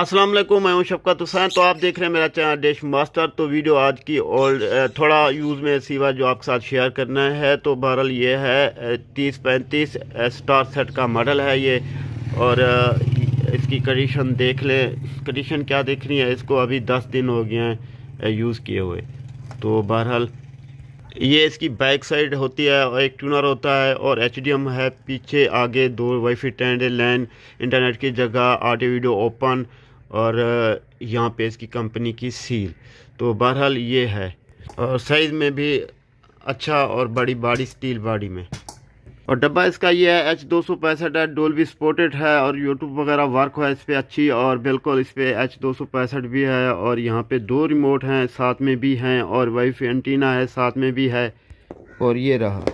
असलम मैं हूं शफकत हुसैन तो आप देख रहे हैं मेरा चैनल डिश मास्टर तो वीडियो आज की ओल्ड थोड़ा यूज़ में सिवा जो आपके साथ शेयर करना है तो बहरहाल ये है तीस पैंतीस स्टार सेट का मॉडल है ये और इसकी कंडीशन देख लें कंडीशन क्या देख रही है इसको अभी दस दिन हो गए हैं यूज़ किए हुए तो बहरहाल ये इसकी बैक साइड होती है और एक ट्यूनर होता है और एच है पीछे आगे दो वाईफाई टेंड लैन इंटरनेट की जगह आटे वीडियो ओपन और यहाँ पे इसकी कंपनी की सील तो बहरहाल ये है और साइज़ में भी अच्छा और बड़ी बाड़ी स्टील बाड़ी में और डब्बा इसका ये है एच दो सौ पैंसठ है डोल भी स्पोर्टेड है और यूट्यूब वगैरह वर्क हुआ है इस पर अच्छी और बिल्कुल इस पर एच दो सौ पैंसठ भी है और यहाँ पे दो रिमोट हैं साथ में भी हैं और वाईफाई एंटीना है साथ में भी है और ये रहा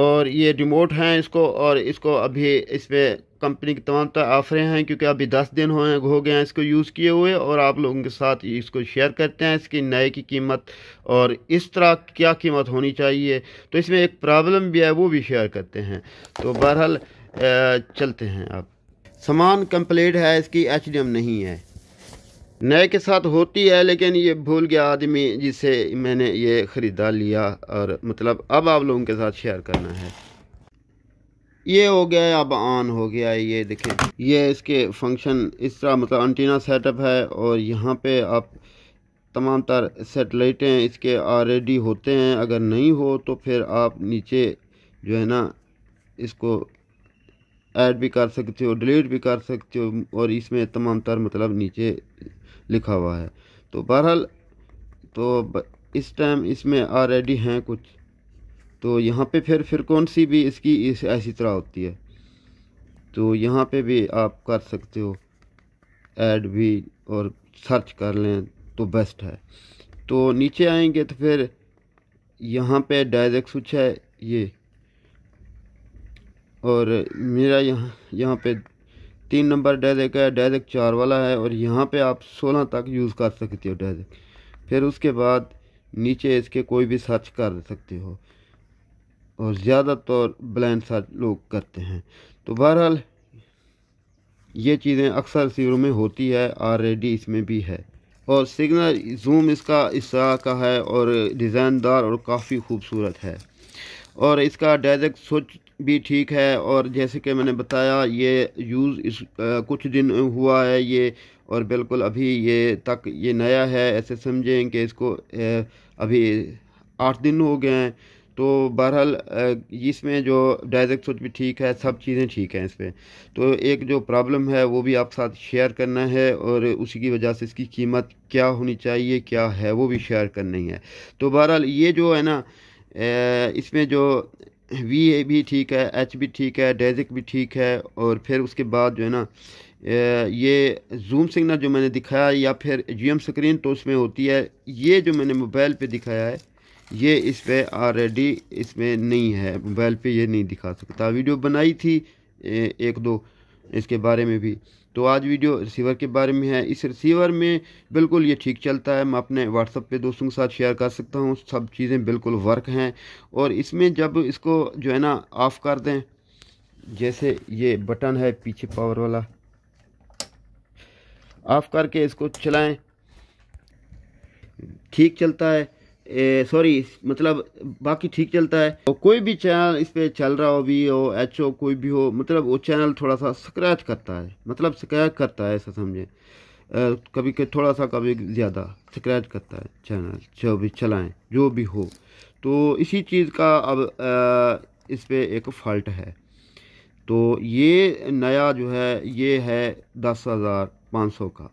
और ये रिमोट हैं इसको और इसको अभी इस पर कंपनी की तमाम तरह ऑफरें हैं क्योंकि अभी दस दिन हो हो गए हैं इसको यूज़ किए हुए और आप लोगों के साथ इसको शेयर करते हैं इसकी नए की कीमत और इस तरह क्या कीमत होनी चाहिए तो इसमें एक प्रॉब्लम भी है वो भी शेयर करते हैं तो बहरहाल चलते हैं आप सामान कंप्लीट है इसकी एच नहीं है नए के साथ होती है लेकिन ये भूल गया आदमी जिसे मैंने ये ख़रीदा लिया और मतलब अब आप लोगों के साथ शेयर करना है ये हो गया है अब ऑन हो गया है ये देखें ये इसके फंक्शन इस तरह मतलब एंटीना सेटअप है और यहाँ पे आप तमाम तर सेटेलाइटें इसके ऑलरेडी होते हैं अगर नहीं हो तो फिर आप नीचे जो है ना इसको ऐड भी कर सकते हो डिलीट भी कर सकते हो और इसमें तमाम तर मतलब नीचे लिखा हुआ है तो बहरहाल तो इस टाइम इसमें ऑलरेडी हैं कुछ तो यहाँ पे फिर फ्रिक्वेंसी भी इसकी इस ऐसी तरह होती है तो यहाँ पे भी आप कर सकते हो ऐड भी और सर्च कर लें तो बेस्ट है तो नीचे आएंगे तो फिर यहाँ पे डायरेक्ट स्विच है ये और मेरा यहाँ यहाँ पे तीन नंबर डेजिक है डेजिक चार वाला है और यहाँ पे आप सोलह तक यूज़ कर सकते हो डेजिक फिर उसके बाद नीचे इसके कोई भी सर्च कर सकते हो और ज़्यादातर ब्लैंड सर्च लोग करते हैं तो बहरहाल ये चीज़ें अक्सर सीवरों में होती है ऑलरेडी इसमें भी है और सिग्नल जूम इसका तरह का है और डिज़ाइनदार और काफ़ी खूबसूरत है और इसका डेजक स्विच भी ठीक है और जैसे कि मैंने बताया ये यूज़ इस आ, कुछ दिन हुआ है ये और बिल्कुल अभी ये तक ये नया है ऐसे समझें कि इसको ए, अभी आठ दिन हो गए हैं तो बहरहाल इसमें जो डायरेक्ट सोच भी ठीक है सब चीज़ें ठीक हैं इसमें तो एक जो प्रॉब्लम है वो भी आप साथ शेयर करना है और उसी की वजह से इसकी कीमत क्या होनी चाहिए क्या है वो भी शेयर करनी है तो बहरहाल ये जो है ना इसमें जो वी ए भी ठीक है एच भी ठीक है डेजिक भी ठीक है और फिर उसके बाद जो है ना ये जूम सिग्नल जो मैंने दिखाया या फिर जी स्क्रीन तो उसमें होती है ये जो मैंने मोबाइल पे दिखाया है ये इस पर ऑलरेडी इसमें नहीं है मोबाइल पे ये नहीं दिखा सकता वीडियो बनाई थी एक दो इसके बारे में भी तो आज वीडियो रिसीवर के बारे में है इस रिसीवर में बिल्कुल ये ठीक चलता है मैं अपने व्हाट्सअप पे दोस्तों के साथ शेयर कर सकता हूँ सब चीज़ें बिल्कुल वर्क हैं और इसमें जब इसको जो है ना ऑफ़ कर दें जैसे ये बटन है पीछे पावर वाला ऑफ़ करके इसको चलाएं ठीक चलता है सॉरी मतलब बाकी ठीक चलता है और कोई भी चैनल इस पर चल रहा हो भी हो एच ओ कोई भी हो मतलब वो चैनल थोड़ा सा स्क्रैच करता है मतलब स्क्रैच करता है ऐसा समझें कभी के थोड़ा सा कभी ज़्यादा स्क्रैच करता है चैनल जो भी चलाएं जो भी हो तो इसी चीज़ का अब आ, इस पर एक फॉल्ट है तो ये नया जो है ये है दस हज़ार पाँच सौ का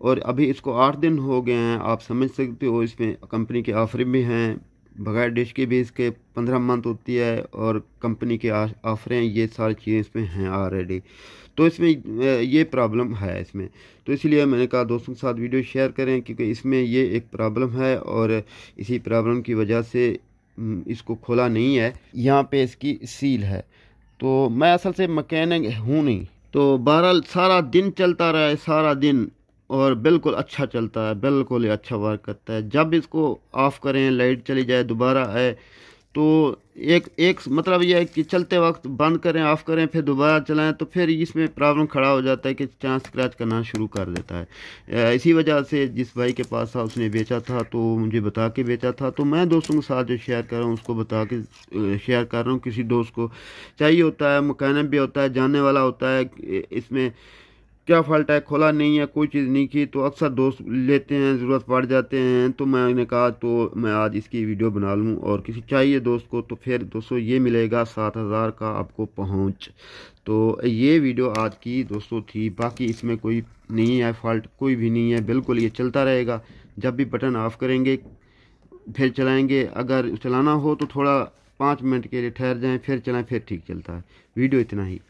और अभी इसको आठ दिन हो गए हैं आप समझ सकते हो इसमें कंपनी के ऑफर भी हैं बगैर डिश के भी इसके पंद्रह मंथ होती है और कंपनी के ऑफरें ये सारी चीज़ें इसमें हैं ऑलरेडी तो इसमें ये प्रॉब्लम है इसमें तो इसलिए मैंने कहा दोस्तों के साथ वीडियो शेयर करें क्योंकि इसमें ये एक प्रॉब्लम है और इसी प्रॉब्लम की वजह से इसको खोला नहीं है यहाँ पे इसकी सील है तो मैं असल से मकैनिक हूँ नहीं तो बहरहाल सारा दिन चलता रहा है सारा दिन और बिल्कुल अच्छा चलता है बिल्कुल ही अच्छा वर्क करता है जब इसको ऑफ़ करें लाइट चली जाए दोबारा आए तो एक एक मतलब यह है कि चलते वक्त बंद करें ऑफ़ करें फिर दोबारा चलाएं तो फिर इसमें प्रॉब्लम खड़ा हो जाता है कि चांस स्क्रैच करना शुरू कर देता है इसी वजह से जिस भाई के पास था उसने बेचा था तो मुझे बता के बेचा था तो मैं दोस्तों के साथ जो शेयर कर रहा हूँ उसको बता के शेयर कर रहा हूँ किसी दोस्त को चाहिए होता है मकैनम भी होता है जानने वाला होता है इसमें क्या फॉल्ट है खोला नहीं है कोई चीज़ नहीं की तो अक्सर दोस्त लेते हैं ज़रूरत पड़ जाते हैं तो मैंने कहा तो मैं आज इसकी वीडियो बना लूँ और किसी चाहिए दोस्त को तो फिर दोस्तों ये मिलेगा सात हज़ार का आपको पहुँच तो ये वीडियो आज की दोस्तों थी बाकी इसमें कोई नहीं है फॉल्ट कोई भी नहीं है बिल्कुल ये चलता रहेगा जब भी बटन ऑफ़ करेंगे फिर चलाएँगे अगर चलाना हो तो थोड़ा पाँच मिनट के लिए ठहर जाएँ फिर चलाएँ फिर ठीक चलता है वीडियो इतना ही